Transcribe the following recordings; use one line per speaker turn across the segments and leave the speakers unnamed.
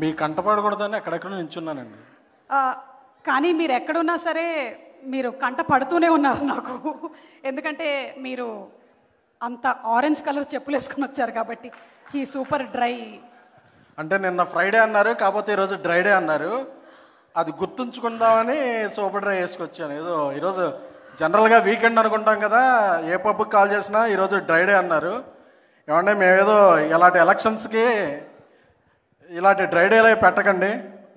మీ కంటపడకూడదని ఎక్కడెక్కడ నించున్నానండి
కానీ మీరు ఎక్కడున్నా సరే మీరు కంట పడుతూనే ఉన్నారు నాకు ఎందుకంటే మీరు అంత ఆరెంజ్ కలర్ చెప్పులు వేసుకుని వచ్చారు కాబట్టి ఈ సూపర్ డ్రై
అంటే నిన్న ఫ్రైడే అన్నారు కాకపోతే ఈరోజు డ్రైడే అన్నారు అది గుర్తుంచుకుందామని సూపర్ డ్రై వేసుకొచ్చాను ఏదో ఈరోజు జనరల్గా వీకెండ్ అనుకుంటాం కదా ఏ పబ్కి కాల్ చేసినా ఈరోజు డ్రైడే అన్నారు ఏమంటే మేమేదో ఇలాంటి ఎలక్షన్స్కి ఇలాంటి డ్రై పెట్టకండి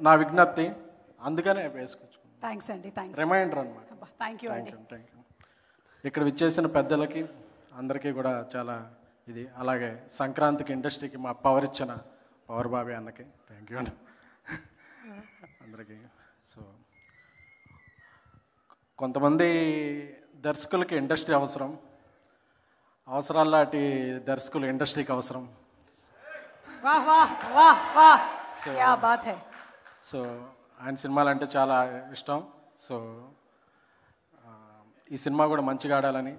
నా విజ్ఞప్తి అందుకనే వేసుకొచ్చుకున్నాను
థ్యాంక్స్ అండి థ్యాంక్స్ రిమైండర్ అనమాట
థ్యాంక్ యూ అండి థ్యాంక్ యూ ఇక్కడ విచ్చేసిన పెద్దలకి అందరికీ కూడా చాలా ఇది అలాగే సంక్రాంతికి ఇండస్ట్రీకి మా పవర్ ఇచ్చిన పవర్ బాబే అన్నకి థ్యాంక్ యూ అండి అందరికీ సో కొంతమంది దర్శకులకి ఇండస్ట్రీ అవసరం అవసరాలు లాంటి దర్శకులు ఇండస్ట్రీకి అవసరం
వాహ్ వాహ్ వాహ్ వాహ్ క్యా బాత్ హై
సో ఆయన సినిమాలు అంటే చాలా ఇష్టం సో ఈ సినిమా కూడా మంచిగా ఆడాలని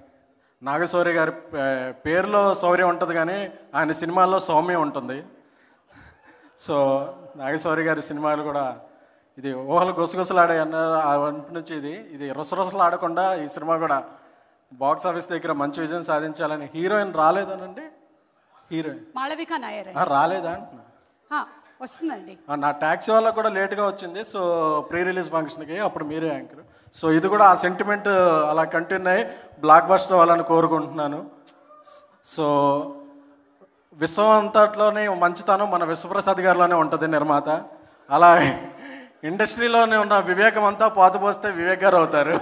నాగశౌర్య గారి పేరులో శౌర్యం ఉంటుంది కానీ ఆయన సినిమాల్లో సౌమ్యం ఉంటుంది సో నాగశౌర్య గారి సినిమాలు కూడా ఇది ఊహలు గుసగుసలాడే అన్న నుంచి ఇది ఇది రుసరుసలు ఆడకుండా ఈ సినిమా కూడా బాక్స్ ఆఫీస్ దగ్గర మంచి విజయం సాధించాలని హీరోయిన్ రాలేదనండి హీరోయిన్
మాళవిక నాయర్ రాలేదా వస్తుందండి
నా ట్యాక్సీ వల్ల కూడా లేట్గా వచ్చింది సో ప్రీ రిలీజ్ ఫంక్షన్కి అప్పుడు మీరే యాంకర్ సో ఇది కూడా ఆ సెంటిమెంట్ అలా కంటిన్యూ అయ్యి బ్లాక్ బస్టర్ వాళ్ళని కోరుకుంటున్నాను సో విశ్వం అంతట్లోనే మంచితనం మన విశ్వప్రసాద్ గారిలోనే ఉంటుంది నిర్మాత అలా ఇండస్ట్రీలోనే ఉన్న వివేకం అంతా పోతపోస్తే వివేక్ గారు అవుతారు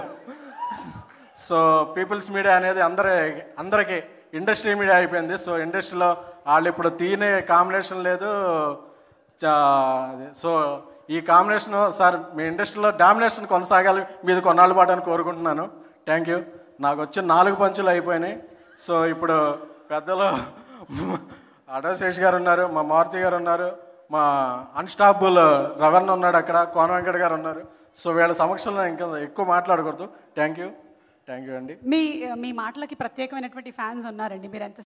సో పీపుల్స్ మీడియా అనేది అందరి అందరికీ ఇండస్ట్రీ మీడియా అయిపోయింది సో ఇండస్ట్రీలో వాళ్ళు ఇప్పుడు తీనే కాంబినేషన్ లేదు సో ఈ కాంబినేషన్ సార్ మీ ఇండస్ట్రీలో డామినేషన్ కొనసాగాలి మీద కొన్నాళ్ళు పాటని కోరుకుంటున్నాను థ్యాంక్ యూ నాకు వచ్చిన నాలుగు పంచులు అయిపోయినాయి సో ఇప్పుడు పెద్దలు అడవశేష్ గారు ఉన్నారు మా మారుతి గారు ఉన్నారు మా అన్స్టాపుల్ రవణ ఉన్నాడు అక్కడ కోన వెంకట గారు ఉన్నారు సో వీళ్ళ సమక్షంలో ఇంకా ఎక్కువ మాట్లాడకూడదు థ్యాంక్ యూ థ్యాంక్ యూ అండి
మీ మీ మాటలకి ప్రత్యేకమైనటువంటి ఫ్యాన్స్ ఉన్నారండి మీరు ఎంత